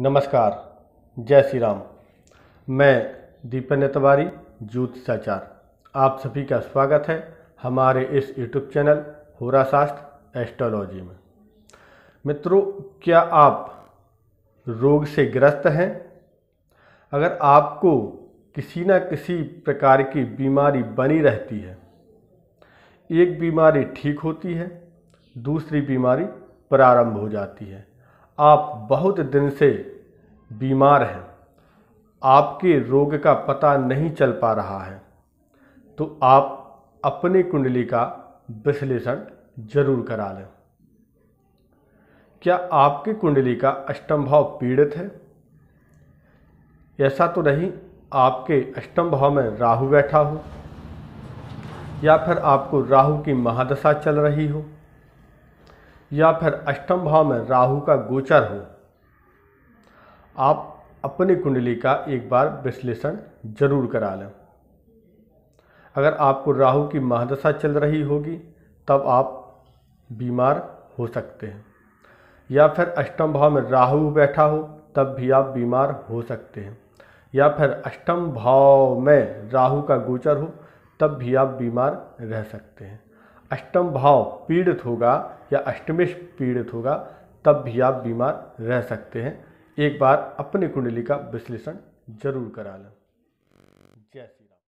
नमस्कार जय श्री राम मैं दीपन तिवारी ज्योतिषाचार आप सभी का स्वागत है हमारे इस यूट्यूब चैनल होराशास्त्र एस्ट्रोलॉजी में मित्रों क्या आप रोग से ग्रस्त हैं अगर आपको किसी न किसी प्रकार की बीमारी बनी रहती है एक बीमारी ठीक होती है दूसरी बीमारी प्रारंभ हो जाती है आप बहुत दिन से बीमार हैं आपके रोग का पता नहीं चल पा रहा है तो आप अपने कुंडली का विश्लेषण जरूर करा लें क्या आपकी कुंडली का अष्टम भाव पीड़ित है ऐसा तो नहीं आपके अष्टम भाव में राहु बैठा हो या फिर आपको राहु की महादशा चल रही हो या फिर अष्टम भाव में राहु का गोचर हो आप अपनी कुंडली का एक बार विश्लेषण जरूर करा लें अगर आपको राहु की महादशा चल रही होगी तब आप बीमार हो सकते हैं या फिर अष्टम भाव में राहु बैठा हो तब भी आप बीमार हो सकते हैं या फिर अष्टम भाव में राहु का गोचर हो तब भी आप बीमार रह सकते हैं अष्टम भाव पीड़ित होगा या अष्टमेश पीड़ित होगा तब भी आप बीमार रह सकते हैं एक बार अपनी कुंडली का विश्लेषण जरूर करा लें जय